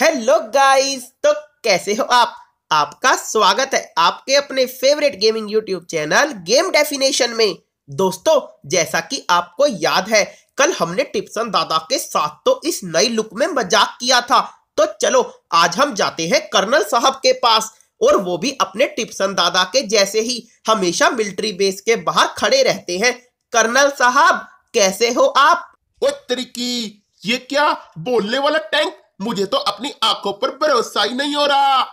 hello guys तो कैसे हो आप आपका स्वागत है आपके अपने favourite gaming YouTube channel game definition में दोस्तों जैसा कि आपको याद है कल हमने टिप्सन दादा के साथ तो इस नई लुक में मजाक किया था तो चलो आज हम जाते हैं कर्नल साहब के पास और वो भी अपने टिप्सन दादा के जैसे ही हमेशा मिलिट्री बेस के बाहर खड़े रहते हैं कर्नल साहब कैसे हो आप ओ तरीकी ये क्या बोलने वाला टैंक मुझे तो अपनी आंखों पर भरोसा ही नहीं हो रहा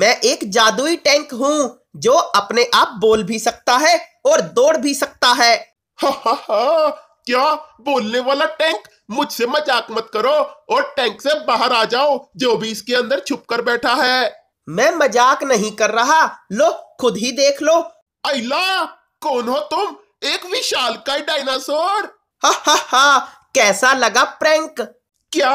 मैं एक जादुई टैंक हूँ जो अपने आप बोल भी सकता है और दौड़ भी सकता है हा हा हा क्या बोलने वाला टैंक मुझसे मजाक मत करो और टैंक से बाहर आ जाओ जो भी इसके अंदर छुप कर बैठा है मैं मजाक नहीं कर रहा लो खुद ही देख लो अला कौन हो तुम एक विशाल का डायनासोर हा हा हा कैसा लगा प्रैंक क्या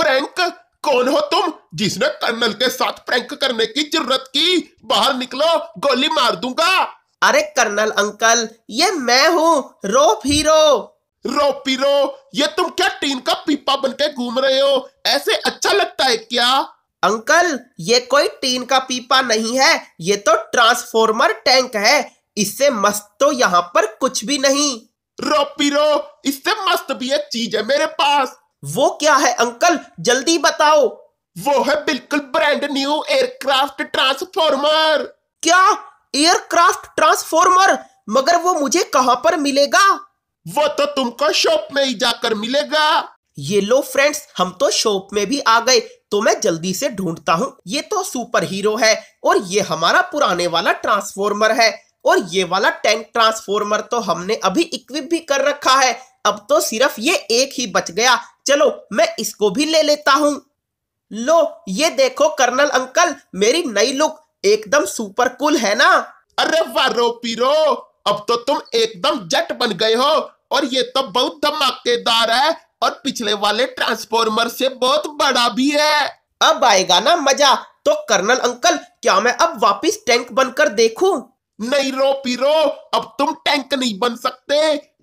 प्रैंक कौन हो तुम जिसने कर्नल के साथ प्रैंक करने की जरूरत की बाहर निकलो गोली मार दूंगा अरे कर्नल अंकल ये मैं हूँ रो हीरो रो पीरो ये तुम क्या टीन का पीपा बन के घूम रहे हो ऐसे अच्छा लगता है क्या अंकल ये कोई टीन का पीपा नहीं है ये तो ट्रांसफॉर्मर टैंक है इससे मस्त तो यहाँ पर कुछ भी नहीं पीरो इससे मस्त भी एक चीज है मेरे पास वो क्या है अंकल जल्दी बताओ वो है बिल्कुल ब्रांड न्यू एयरक्राफ्ट ट्रांसफॉर्मर क्या एयरक्राफ्ट ट्रांसफॉर्मर मगर वो मुझे कहां पर मिलेगा वो तो तुमको शॉप में ही जाकर मिलेगा ये लो फ्रेंड्स हम तो शॉप में भी आ गए तो मैं जल्दी से ढूंढता हूँ ये तो सुपर हीरो है और ये हमारा पुराने वाला ट्रांसफॉर्मर है और ये वाला टैंक ट्रांसफॉर्मर तो हमने अभी इक्विप भी कर रखा है अब तो सिर्फ ये एक ही बच गया चलो मैं इसको भी ले लेता हूँ लो ये देखो कर्नल अंकल मेरी नई लुक एकदम सुपर कूल है ना अरे वारो पीरो अब तो तुम एकदम जट बन गए हो और ये तो बहुत धमाकेदार है और पिछले वाले ट्रांसफॉर्मर से बहुत बड़ा भी है अब आएगा ना मजा तो कर्नल अंकल क्या मैं अब वापस टैंक बनकर देखूं नहीं रो पीरो अब तुम टैंक नहीं बन सकते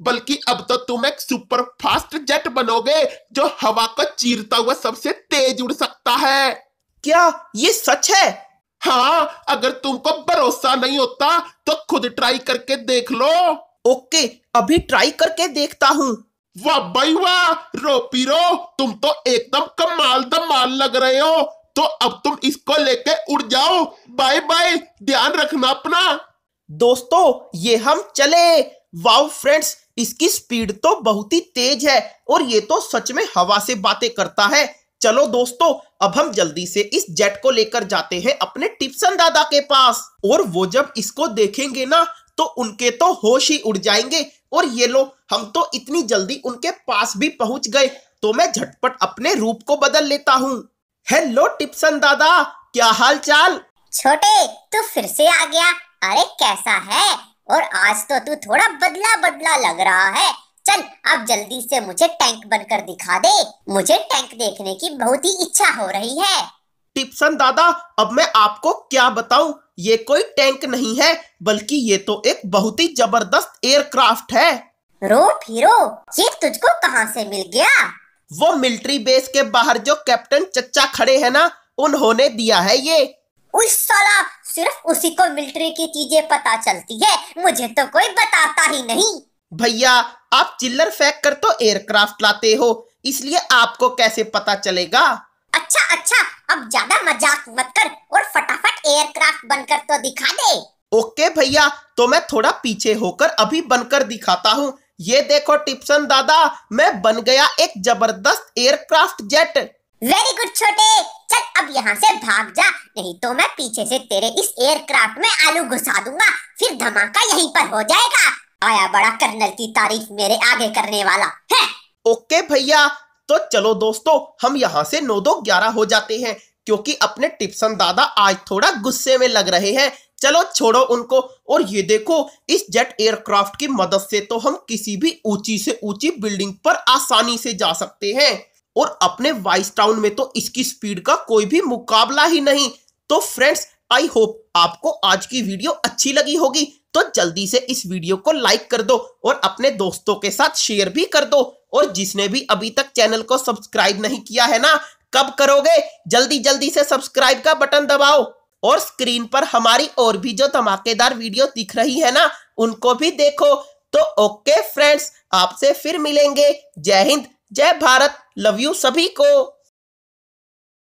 बल्कि अब तो तुम एक सुपर फास्ट जेट बनोगे जो हवा को चीरता हुआ सबसे तेज उड़ सकता है क्या ये सच है हाँ अगर तुमको भरोसा नहीं होता तो खुद ट्राई करके देख लो ओके अभी ट्राई करके देखता हूँ वाह भाई वाह रो पीरो तुम तो एकदम कमाल दमाल लग रहे हो तो अब तुम इसको लेके उड़ जाओ बाय बाय ध्यान रखना अपना दोस्तों ये हम चले वाव फ्रेंड्स इसकी स्पीड तो बहुत ही तेज है और ये तो सच में हवा से बातें करता है चलो दोस्तों अब हम जल्दी से इस जेट को लेकर जाते हैं अपने टिप्सन दादा के पास और वो जब इसको देखेंगे ना तो उनके तो होश ही उड़ जाएंगे और ये लो हम तो इतनी जल्दी उनके पास भी पहुंच गए तो मैं झटपट अपने रूप को बदल लेता हूँ हेलो टिप्सन दादा क्या हाल चाल छोटे तू फिर से आ गया अरे कैसा है और आज तो तू थोड़ा बदला बदला लग रहा है चल अब जल्दी से मुझे टैंक बनकर दिखा दे मुझे टैंक देखने की बहुत ही इच्छा हो रही है टिप्सन दादा अब मैं आपको क्या बताऊं ये कोई टैंक नहीं है बल्कि ये तो एक बहुत ही जबरदस्त एयरक्राफ्ट है रो हीरो ये तुझको कहाँ से मिल गया वो मिलिट्री बेस के बाहर जो कैप्टन चच्चा खड़े हैं ना उन्होंने दिया है ये उस साला सिर्फ उसी को मिलिट्री की चीजें पता चलती है मुझे तो कोई बताता ही नहीं भैया आप चिल्लर फेंक कर तो एयरक्राफ्ट लाते हो इसलिए आपको कैसे पता चलेगा अच्छा अच्छा अब ज्यादा मजाक मत कर और फटाफट एयरक्राफ्ट बनकर तो दिखा दे ओके भैया तो मैं थोड़ा पीछे होकर अभी बनकर दिखाता हूँ ये देखो टिप्सन दादा मैं बन गया एक जबरदस्त एयरक्राफ्ट जेट वेरी गुड छोटे चल अब यहाँ से भाग जा नहीं तो मैं पीछे से तेरे इस एयरक्राफ्ट में आलू घुसा दूंगा फिर धमाका यहीं पर हो जाएगा आया बड़ा कर्नल की तारीफ मेरे आगे करने वाला है ओके भैया तो चलो दोस्तों हम यहाँ से नौ दो ग्यारह हो जाते हैं क्योंकि अपने टिप्सन दादा आज थोड़ा गुस्से में लग रहे हैं चलो छोड़ो उनको और ये देखो इस जेट एयरक्राफ्ट की मदद से तो हम किसी भी ऊंची से ऊंची बिल्डिंग पर आसानी से जा सकते हैं और अपने वाइस टाउन में तो इसकी स्पीड का कोई भी मुकाबला ही नहीं तो फ्रेंड्स आई होप आपको आज की वीडियो अच्छी लगी होगी तो जल्दी से इस वीडियो को लाइक कर दो और अपने दोस्तों के साथ शेयर भी कर दो और जिसने भी अभी तक चैनल को सब्सक्राइब नहीं किया है ना कब करोगे जल्दी जल्दी से सब्सक्राइब का बटन दबाओ और स्क्रीन पर हमारी और भी जो धमाकेदार वीडियो दिख रही है ना उनको भी देखो तो ओके फ्रेंड्स आपसे फिर मिलेंगे जय हिंद जय भारत लव यू सभी को